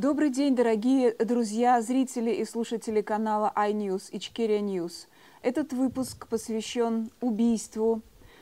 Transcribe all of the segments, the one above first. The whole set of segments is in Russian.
Добрый день, дорогие друзья, зрители и слушатели канала iNews и Чкерия News. Этот выпуск посвящен убийству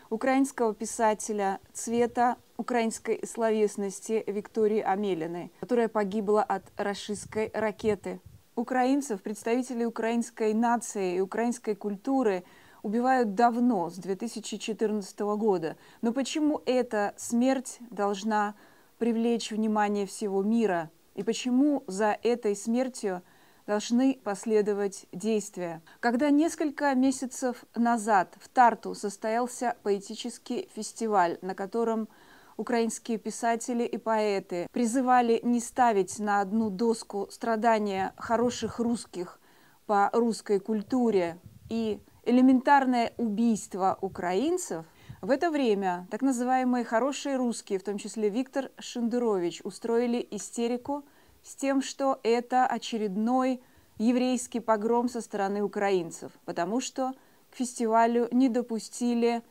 украинского писателя цвета украинской словесности Виктории Амелины, которая погибла от российской ракеты. Украинцев, представителей украинской нации и украинской культуры убивают давно, с 2014 года. Но почему эта смерть должна привлечь внимание всего мира – и почему за этой смертью должны последовать действия. Когда несколько месяцев назад в Тарту состоялся поэтический фестиваль, на котором украинские писатели и поэты призывали не ставить на одну доску страдания хороших русских по русской культуре и элементарное убийство украинцев – в это время так называемые «хорошие русские», в том числе Виктор Шендерович, устроили истерику с тем, что это очередной еврейский погром со стороны украинцев, потому что к фестивалю не допустили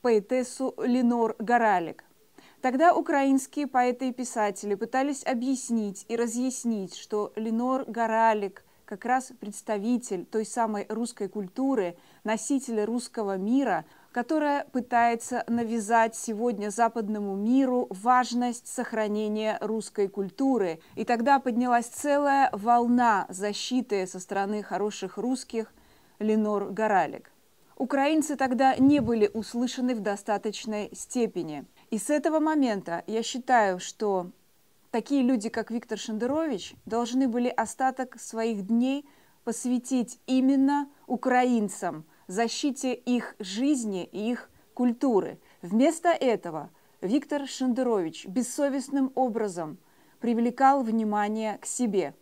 поэтессу Ленор Горалик. Тогда украинские поэты и писатели пытались объяснить и разъяснить, что Ленор Горалик – как раз представитель той самой русской культуры, носитель русского мира, которая пытается навязать сегодня западному миру важность сохранения русской культуры. И тогда поднялась целая волна защиты со стороны хороших русских Ленор Горалик. Украинцы тогда не были услышаны в достаточной степени. И с этого момента я считаю, что такие люди, как Виктор Шендерович, должны были остаток своих дней посвятить именно украинцам, защите их жизни и их культуры. Вместо этого Виктор Шендерович бессовестным образом привлекал внимание к себе.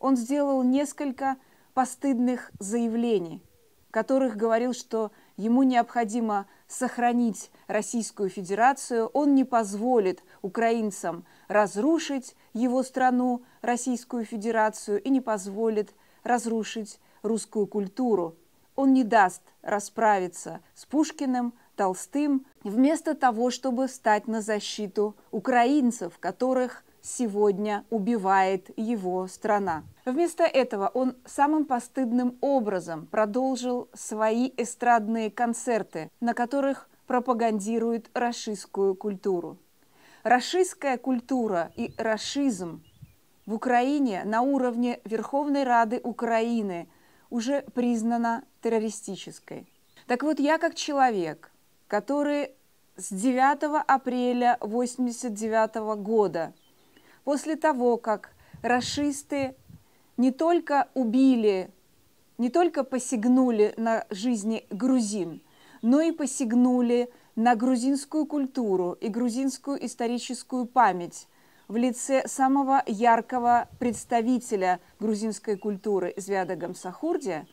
Он сделал несколько постыдных заявлений, в которых говорил, что ему необходимо сохранить Российскую Федерацию, он не позволит украинцам разрушить его страну, Российскую Федерацию, и не позволит разрушить русскую культуру. Он не даст расправиться с Пушкиным, Толстым, вместо того, чтобы встать на защиту украинцев, которых сегодня убивает его страна. Вместо этого он самым постыдным образом продолжил свои эстрадные концерты, на которых пропагандирует расистскую культуру. Расистская культура и расизм в Украине на уровне Верховной Рады Украины уже признана террористической. Так вот, я как человек, который с 9 апреля 1989 года после того, как расисты не только убили, не только посягнули на жизни грузин, но и посягнули на грузинскую культуру и грузинскую историческую память в лице самого яркого представителя грузинской культуры Звяда Гамсахурдия,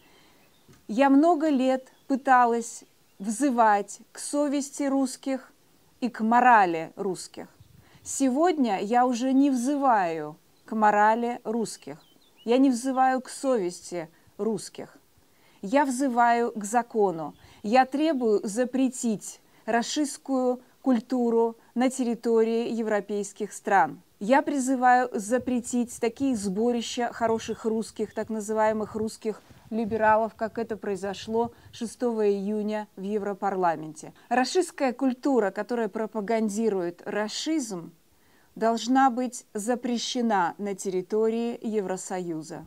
я много лет пыталась взывать к совести русских и к морали русских. Сегодня я уже не взываю к морали русских. Я не взываю к совести русских. Я взываю к закону. Я требую запретить расистскую культуру на территории европейских стран. Я призываю запретить такие сборища хороших русских, так называемых русских либералов, как это произошло 6 июня в Европарламенте. Расистская культура, которая пропагандирует расизм, должна быть запрещена на территории Евросоюза.